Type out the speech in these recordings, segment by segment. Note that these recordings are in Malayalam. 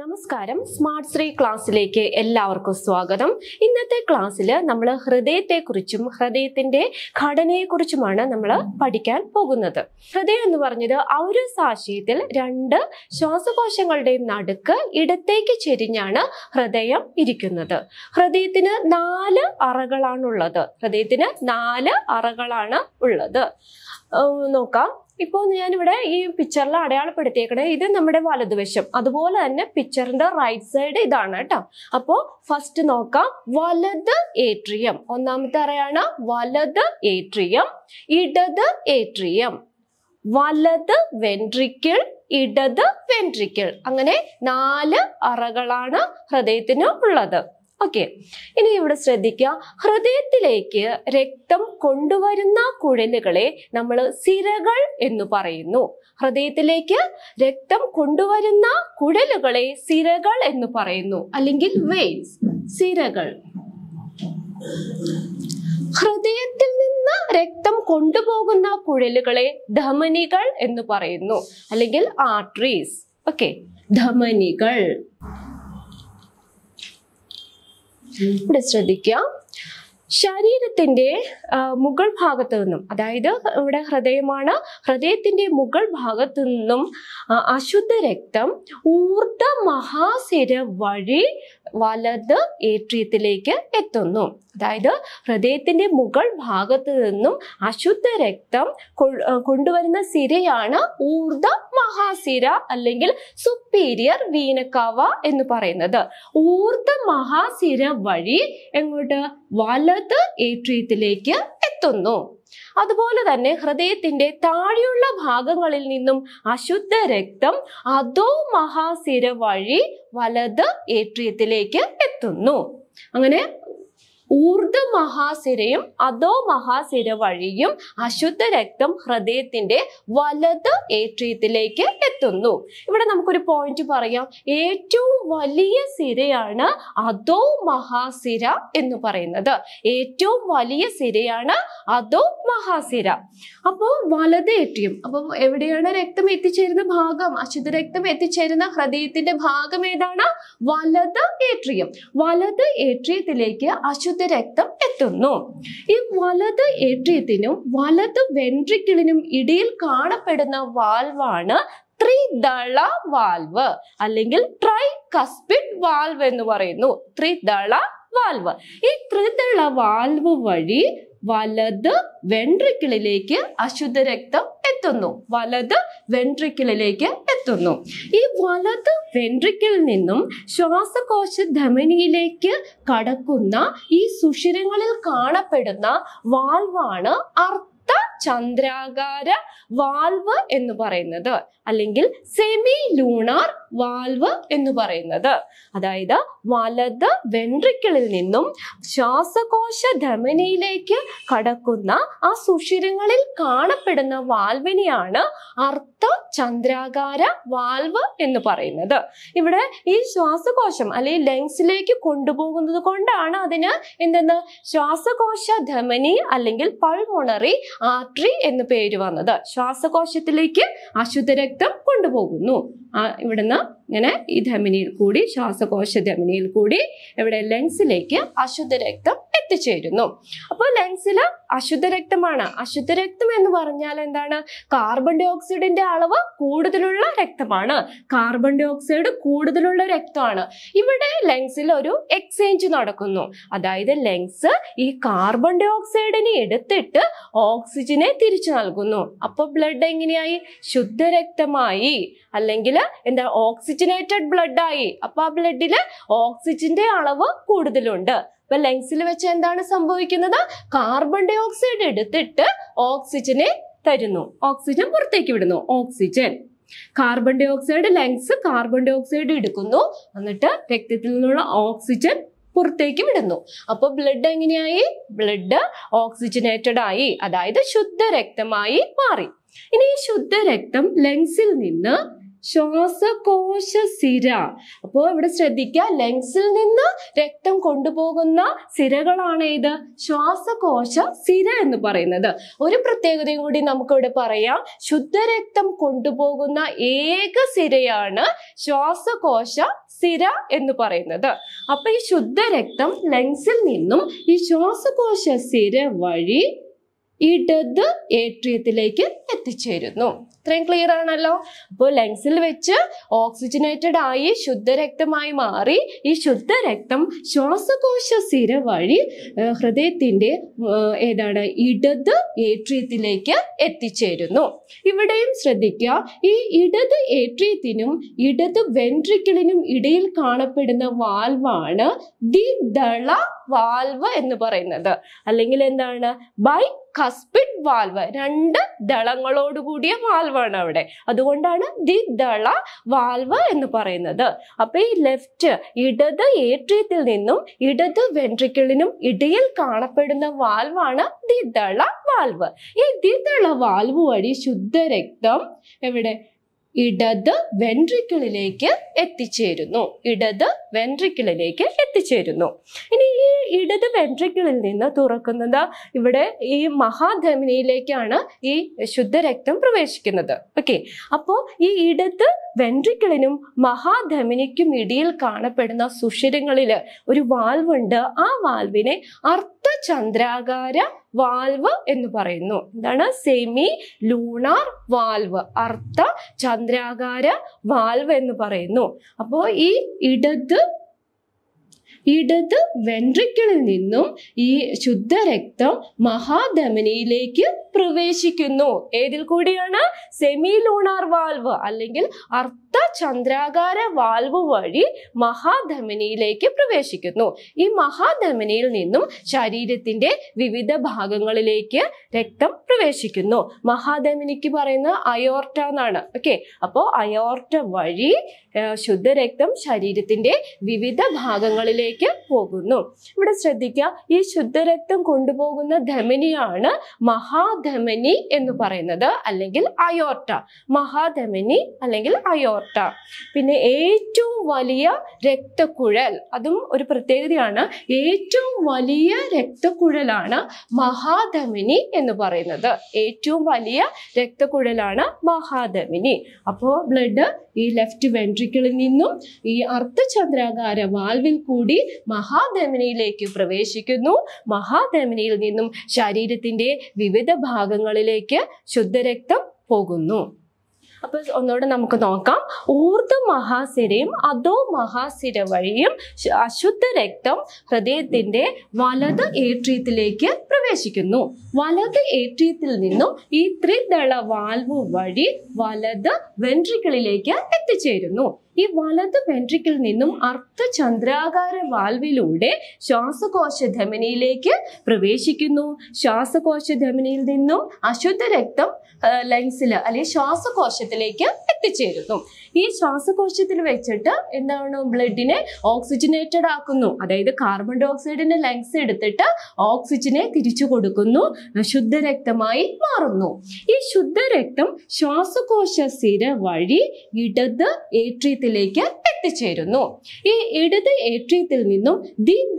നമസ്കാരം സ്മാർട്ട് ശ്രീ ക്ലാസ്സിലേക്ക് എല്ലാവർക്കും സ്വാഗതം ഇന്നത്തെ ക്ലാസ്സിൽ നമ്മൾ ഹൃദയത്തെക്കുറിച്ചും ഹൃദയത്തിന്റെ ഘടനയെക്കുറിച്ചുമാണ് നമ്മൾ പഠിക്കാൻ പോകുന്നത് ഹൃദയം എന്ന് പറഞ്ഞത് ഒരു സാശയത്തിൽ രണ്ട് ശ്വാസകോശങ്ങളുടെയും നടുക്ക് ഇടത്തേക്ക് ചെരിഞ്ഞാണ് ഹൃദയം ഇരിക്കുന്നത് ഹൃദയത്തിന് നാല് അറകളാണുള്ളത് ഹൃദയത്തിന് നാല് അറകളാണ് ഉള്ളത് നോക്കാം ഇപ്പോൾ ഞാനിവിടെ ഈ പിക്ചറിൽ അടയാളപ്പെടുത്തിയേക്കണേ ഇത് നമ്മുടെ വലതുവശം അതുപോലെ തന്നെ പിക്ചറിന്റെ റൈറ്റ് സൈഡ് ഇതാണ് കേട്ടോ അപ്പോൾ ഫസ്റ്റ് നോക്കാം വലത് ഏട്രിയം ഒന്നാമത്തെ അറിയാണ് വലത് ഏട്രിയം ഇടത് ഏട്രിയം വലത് വെൻട്രിക്കിൾ ഇടത് വെൻട്രിക്കിൾ അങ്ങനെ നാല് അറകളാണ് ഹൃദയത്തിന് ഉള്ളത് ഓക്കെ ഇനി ഇവിടെ ശ്രദ്ധിക്കുക ഹൃദയത്തിലേക്ക് രക്തം കൊണ്ടുവരുന്ന കുഴലുകളെ നമ്മൾ സിരകൾ എന്ന് പറയുന്നു ഹൃദയത്തിലേക്ക് രക്തം കൊണ്ടുവരുന്ന കുഴലുകളെ സിരകൾ എന്ന് പറയുന്നു അല്ലെങ്കിൽ വെയിൻസ് സിരകൾ ഹൃദയത്തിൽ നിന്ന് രക്തം കൊണ്ടുപോകുന്ന കുഴലുകളെ ധമനികൾ എന്ന് പറയുന്നു അല്ലെങ്കിൽ ആർട്രീസ് ഓക്കെ ധമനികൾ ഇവിടെ ശ്രദ്ധിക്കുക ശരീരത്തിന്റെ മുകൾ ഭാഗത്തു നിന്നും അതായത് ഇവിടെ ഹൃദയമാണ് ഹൃദയത്തിന്റെ മുകൾ ഭാഗത്തു നിന്നും അശുദ്ധ രക്തം ഊർദ്ധ മഹാസിര വഴി വലത് ഏട്രിയത്തിലേക്ക് എത്തുന്നു അതായത് ഹൃദയത്തിന്റെ മുകൾ ഭാഗത്ത് നിന്നും അശുദ്ധ രക്തം കൊണ്ടുവരുന്ന സിരയാണ് ഊർദ്ധ മഹാസിര അല്ലെങ്കിൽ സുപ്പീരിയർ വീനക്കാവ എന്ന് പറയുന്നത് ഊർദ്ധ മഹാസിര വഴി എങ്ങോട്ട് വലത് ഏട്രിയത്തിലേക്ക് എത്തുന്നു അതുപോലെ തന്നെ ഹൃദയത്തിന്റെ താഴെയുള്ള ഭാഗങ്ങളിൽ നിന്നും അശുദ്ധ രക്തം അധോ മഹാസിര വഴി വലത് ഏട്രിയത്തിലേക്ക് എത്തുന്നു അങ്ങനെ ഊർദ്ധ മഹാസിരയും അധോ മഹാസിര വഴിയും അശുദ്ധ രക്തം ഹൃദയത്തിന്റെ വലത് ഏട്രിയത്തിലേക്ക് എത്തുന്നു ഇവിടെ നമുക്കൊരു പോയിന്റ് പറയാം ഏറ്റവും വലിയ സിരയാണ് അധോ മഹാസിര എന്ന് പറയുന്നത് ഏറ്റവും വലിയ സിരയാണ് അധോ മഹാസിര അപ്പോൾ വലത് ഏറ്റിയും അപ്പം എവിടെയാണ് രക്തം എത്തിച്ചേരുന്ന ഭാഗം അശുദ്ധ രക്തം എത്തിച്ചേരുന്ന ഹൃദയത്തിന്റെ ഭാഗം ഏതാണ് വലത് ഏട്രിയം വലത് ഏട്രിയത്തിലേക്ക് അശുദ്ധ ശുദ്ധ രക്തം എത്തുന്നു ഈ വലത് ഏട്രിയത്തിനും വലത് വെൻട്രിക്കിളിനും ഇടയിൽ കാണപ്പെടുന്ന വാൽവാണ് ത്രിദള വാൽവ് അല്ലെങ്കിൽ ട്രൈ കസ്പിഡ് വാൽവ് എന്ന് പറയുന്നു ത്രിദള വാൽവ് ഈ ത്രിദള വാൽവ് വഴി വലത് വെൻട്രിക്കിളിലേക്ക് അശുദ്ധ രക്തം എത്തുന്നു വലത് വെൻട്രിക്കിളിലേക്ക് എത്തുന്നു ഈ വലത് വെൻട്രിക്കിളിൽ നിന്നും ശ്വാസകോശ ധമനിയിലേക്ക് കടക്കുന്ന ഈ സുഷിരങ്ങളിൽ കാണപ്പെടുന്ന വാൽവാണ് അർത്ഥ ചന്ദ്രാകാര വാൽവ് എന്ന് പറയുന്നത് അല്ലെങ്കിൽ സെമി ലൂണാർ വാൽവ് എന്ന് പറയുന്നത് അതായത് വലത് വെൻട്രിക്കിളിൽ നിന്നും ശ്വാസകോശ ധമനിയിലേക്ക് കടക്കുന്ന ആ സുഷിരങ്ങളിൽ കാണപ്പെടുന്ന വാൽവിനെയാണ് അർത്ഥ ചന്ദ്രാകാര വാൽവ് എന്ന് പറയുന്നത് ഇവിടെ ഈ ശ്വാസകോശം അല്ലെങ്കിൽ ലങ്സിലേക്ക് കൊണ്ടുപോകുന്നത് കൊണ്ടാണ് അതിന് എന്തെന്ന് ശ്വാസകോശ ധമനി അല്ലെങ്കിൽ പൾമോണറി ആ ആർട്ടറി എന്ന് പേര് വന്നത് ശ്വാസകോശത്തിലേക്ക് അശുദ്ധ രക്തം കൊണ്ടുപോകുന്നു ആ ഇവിടുന്ന് ഇങ്ങനെ ഈ ധമനിയിൽ കൂടി ശ്വാസകോശ ധമനിയിൽ കൂടി ഇവിടെ ലങ്സിലേക്ക് അശുദ്ധ രക്തം എത്തിച്ചേരുന്നു അപ്പോൾ ലങ്സിൽ അശുദ്ധ രക്തമാണ് അശുദ്ധ രക്തം എന്ന് പറഞ്ഞാൽ എന്താണ് കാർബൺ ഡൈ ഓക്സൈഡിന്റെ അളവ് കൂടുതലുള്ള രക്തമാണ് കാർബൺ ഡൈ ഓക്സൈഡ് കൂടുതലുള്ള രക്തമാണ് ഇവിടെ ലങ്സിൽ ഒരു എക്സ്ചേഞ്ച് നടക്കുന്നു അതായത് ലങ്സ് ഈ കാർബൺ ഡൈ ഓക്സൈഡിനെ എടുത്തിട്ട് ഓക്സിജനെ തിരിച്ചു നൽകുന്നു അപ്പോൾ ബ്ലഡ് എങ്ങനെയായി ശുദ്ധരക്തമായി അല്ലെങ്കിൽ എന്താ ഓക്സിജനേറ്റഡ് ബ്ലഡായി അപ്പൊ ആ ബ്ലഡില് ഓക്സിജന്റെ അളവ് കൂടുതലുണ്ട് അപ്പൊ ലങ്സിൽ വെച്ച് എന്താണ് സംഭവിക്കുന്നത് കാർബൺ ഡൈ ഓക്സൈഡ് എടുത്തിട്ട് ഓക്സിജനെ തരുന്നു ഓക്സിജൻ പുറത്തേക്ക് വിടുന്നു oxygen carbon dioxide lungs carbon dioxide എടുക്കുന്നു എന്നിട്ട് രക്തത്തിൽ നിന്നുള്ള ഓക്സിജൻ പുറത്തേക്ക് വിടുന്നു അപ്പോൾ ബ്ലഡ് എങ്ങനെയായി ബ്ലഡ് ഓക്സിജനേറ്റഡ് ആയി അതായത് ശുദ്ധ രക്തമായി മാറി ഇനി ഈ ശുദ്ധ രക്തം ലങ്സിൽ നിന്ന് ശ്വാസകോശ സിര അപ്പോൾ ഇവിടെ ശ്രദ്ധിക്കുക ലങ്സിൽ നിന്ന് രക്തം കൊണ്ടുപോകുന്ന സിരകളാണ് ഇത് ശ്വാസകോശ സിര എന്ന് പറയുന്നത് ഒരു പ്രത്യേകതയും കൂടി നമുക്കിവിടെ പറയാം ശുദ്ധരക്തം കൊണ്ടുപോകുന്ന ഏക സിരയാണ് ശ്വാസകോശ സിര എന്ന് പറയുന്നത് അപ്പൊ ഈ ശുദ്ധരക്തം ലങ്സിൽ നിന്നും ഈ ശ്വാസകോശ സിര വഴി ഇടത് ഏട്രിയത്തിലേക്ക് എത്തിച്ചേരുന്നു ഇത്രയും ക്ലിയർ ആണല്ലോ അപ്പോൾ ലങ്സിൽ വെച്ച് ഓക്സിജനേറ്റഡ് ആയി ശുദ്ധരക്തമായി മാറി ഈ ശുദ്ധരക്തം ശ്വാസകോശ സിര വഴി ഹൃദയത്തിൻ്റെ ഏതാണ് ഇടത് ഏട്രിയത്തിലേക്ക് എത്തിച്ചേരുന്നു ഇവിടെയും ശ്രദ്ധിക്കുക ഈ ഇടത് ഏട്രിയത്തിനും ഇടത് വെൻട്രിക്കിളിനും ഇടയിൽ കാണപ്പെടുന്ന വാൽവാണ് ദി ദള വാൽവ് എന്ന് പറയുന്നത് അല്ലെങ്കിൽ എന്താണ് ബൈ കസ്പിഡ് വാൽവ് രണ്ട് ദളങ്ങളോട് കൂടിയ വാൽവാണ് അവിടെ അതുകൊണ്ടാണ് ദി ദള വാൽവ് എന്ന് പറയുന്നത് അപ്പൊ ഈ ലെഫ്റ്റ് ഇടത് ഏട്രിയത്തിൽ നിന്നും ഇടത് വെൻട്രിക്കിളിനും ഇടയിൽ കാണപ്പെടുന്ന വാൽവാണ് ദി ദള വാൽവ് ഈ ദി ദള വാൽവ് വഴി ശുദ്ധരക്തം എവിടെ ഇടത് വെൻട്രിക്കിളിലേക്ക് എത്തിച്ചേരുന്നു ഇടത് വെൻട്രിക്കിളിലേക്ക് എത്തിച്ചേരുന്നു ഇനി ഈ ഇടത് വെൻട്രിക്കിളിൽ നിന്ന് തുറക്കുന്നത് ഇവിടെ ഈ മഹാധമനിയിലേക്കാണ് ഈ ശുദ്ധരക്തം പ്രവേശിക്കുന്നത് ഓക്കെ അപ്പോൾ ഈ ഇടത് വെൻട്രിക്കിളിനും മഹാധമനിക്കും ഇടയിൽ കാണപ്പെടുന്ന സുഷിരങ്ങളിൽ ഒരു വാൽവുണ്ട് ആ വാൽവിനെ അർത്ഥചന്ദ്രാകാര വാൽവ് എന്ന് പറയുന്നു എന്താണ് സെമി ലൂണാർ വാൽവ് അർത്ഥ ചന്ദ്രാകാര വാൽവ് എന്ന് പറയുന്നു അപ്പോ ഈ ഇടത് ഇടത് വെൻട്രിക്കിളിൽ നിന്നും ഈ ശുദ്ധരക്തം മഹാധമനിയിലേക്ക് പ്രവേശിക്കുന്നു ഏതിൽ കൂടിയാണ് സെമി ലൂണാർ വാൽവ് അല്ലെങ്കിൽ അർത്ഥ ചന്ദ്രാകാര വാൽവ് വഴി മഹാധമനിയിലേക്ക് പ്രവേശിക്കുന്നു ഈ മഹാധമനിയിൽ നിന്നും ശരീരത്തിന്റെ വിവിധ ഭാഗങ്ങളിലേക്ക് രക്തം പ്രവേശിക്കുന്നു മഹാധമനിക്ക് പറയുന്ന അയോർട്ട എന്നാണ് ഓക്കെ അപ്പോൾ അയോർട്ട വഴി ശുദ്ധരക്തം ശരീരത്തിന്റെ വിവിധ ഭാഗങ്ങളിലേക്ക് പുറത്തേക്ക് പോകുന്നു ഇവിടെ ശ്രദ്ധിക്കുക ഈ ശുദ്ധരക്തം കൊണ്ടുപോകുന്ന ധമനിയാണ് മഹാധമനി എന്ന് പറയുന്നത് അല്ലെങ്കിൽ അയോർട്ട മഹാധമനി അല്ലെങ്കിൽ അയോർട്ട പിന്നെ ഏറ്റവും വലിയ രക്തക്കുഴൽ അതും ഒരു പ്രത്യേകതയാണ് ഏറ്റവും വലിയ രക്തക്കുഴലാണ് മഹാധമനി എന്ന് പറയുന്നത് ഏറ്റവും വലിയ രക്തക്കുഴലാണ് മഹാധമനി അപ്പോ ബ്ലഡ് ഈ ലെഫ്റ്റ് വെൻട്രിക്കിളിൽ നിന്നും ഈ അർദ്ധചന്ദ്രാകാര വാൽവിൽ കൂടി മഹാധമനിയിലേക്ക് പ്രവേശിക്കുന്നു മഹാധമനിയിൽ നിന്നും ശരീരത്തിന്റെ വിവിധ ഭാഗങ്ങളിലേക്ക് ശുദ്ധരക്തം പോകുന്നു അപ്പൊ ഒന്നുകൂടെ നമുക്ക് നോക്കാം ഊർദ്ധ മഹാസിരയും അതോ മഹാസിര വഴിയും അശുദ്ധ രക്തം ഹൃദയത്തിന്റെ വലത് ഏട്രിയത്തിലേക്ക് പ്രവേശിക്കുന്നു വലത് ഏട്രിയത്തിൽ നിന്നും ഈ ത്രിദള വാൽവ് വഴി വലത് വെൻട്രിക്കിളിലേക്ക് എത്തിച്ചേരുന്നു ഈ വലത് വെൻട്രിക്കിൽ നിന്നും അർത്ഥചന്ദ്രാകാര വാൽവിലൂടെ ശ്വാസകോശ ധമനിയിലേക്ക് പ്രവേശിക്കുന്നു ശ്വാസകോശ ധമനിയിൽ നിന്നും അശുദ്ധ രക്തം ലങ്സിൽ അല്ലെങ്കിൽ ശ്വാസകോശത്തിലേക്ക് എത്തിച്ചേരുന്നു ഈ ശ്വാസകോശത്തിൽ വെച്ചിട്ട് എന്താണ് ബ്ലഡിനെ ഓക്സിജനേറ്റഡ് ആക്കുന്നു അതായത് കാർബൺ ഡൈ ഓക്സൈഡിന്റെ ലങ്സ് എടുത്തിട്ട് ഓക്സിജനെ തിരിച്ചു കൊടുക്കുന്നു ശുദ്ധരക്തമായി മാറുന്നു ഈ ശുദ്ധരക്തം ശ്വാസകോശ സിര വഴി ഇടത് ഏട്രിയത്തിലേക്ക് എത്തിച്ചേരുന്നു ഈ ഇടത് ഏട്രിയത്തിൽ നിന്നും ദീപ്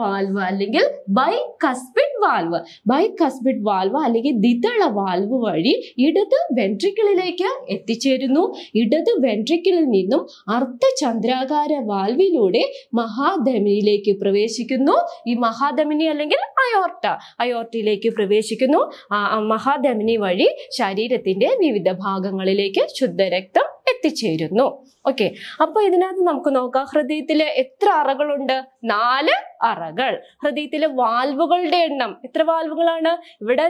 വാൽവ് അല്ലെങ്കിൽ bicuspid valve bicuspid valve അല്ലെങ്കിൽ ദിതള വാൽവ് വഴി ഇടത് വെൻട്രിക്കിളിലേക്ക് എത്തിച്ചേരുന്നു ഇടത് വെൻട്രിക്കിളിൽ നിന്നും അർദ്ധചന്ദ്രാകാര വാൽവിലൂടെ മഹാധമിനിയിലേക്ക് പ്രവേശിക്കുന്നു ഈ മഹാധമിനി അല്ലെങ്കിൽ അയോർട്ട അയോർട്ടയിലേക്ക് പ്രവേശിക്കുന്നു മഹാധമിനി വഴി ശരീരത്തിന്റെ വിവിധ ഭാഗങ്ങളിലേക്ക് ശുദ്ധരക്തം എത്തിച്ചേരുന്നു ഓക്കെ അപ്പൊ ഇതിനകത്ത് നമുക്ക് നോക്കാം ഹൃദയത്തിലെ എത്ര അറകളുണ്ട് നാല് അറകൾ ഹൃദയത്തിലെ വാൽവുകളുടെ എണ്ണം എത്ര വാൽവുകളാണ് ഇവിടെ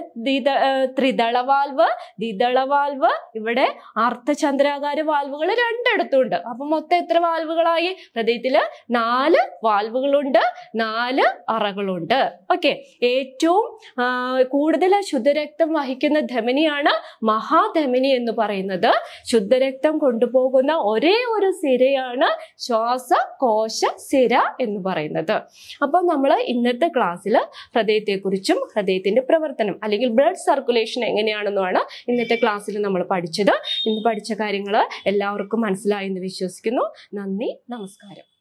ത്രിതള വാൽവ് ദ്വിതള വാൽവ് ഇവിടെ അർദ്ധചന്ദ്രാകാര വാൽവുകൾ രണ്ടെടുത്തുണ്ട് അപ്പൊ മൊത്തം എത്ര വാൽവുകളായി ഹൃദയത്തില് നാല് വാൽവുകളുണ്ട് നാല് അറകളുണ്ട് ഓക്കെ ഏറ്റവും കൂടുതൽ ശുദ്ധരക്തം വഹിക്കുന്ന ധമനിയാണ് മഹാധമനി എന്ന് പറയുന്നത് ശുദ്ധരക്തം കൊണ്ടുപോകുന്ന ഒരേ ഒരു സിരയാണ് ശ്വാസകോശ സിര എന്ന് പറയുന്നത് അപ്പോൾ നമ്മൾ ഇന്നത്തെ ക്ലാസ്സിൽ ഹൃദയത്തെക്കുറിച്ചും ഹൃദയത്തിൻ്റെ പ്രവർത്തനം അല്ലെങ്കിൽ ബ്ലഡ് സർക്കുലേഷൻ എങ്ങനെയാണെന്നുമാണ് ഇന്നത്തെ ക്ലാസ്സിൽ നമ്മൾ പഠിച്ചത് ഇന്ന് പഠിച്ച കാര്യങ്ങൾ എല്ലാവർക്കും മനസ്സിലായെന്ന് വിശ്വസിക്കുന്നു നന്ദി നമസ്കാരം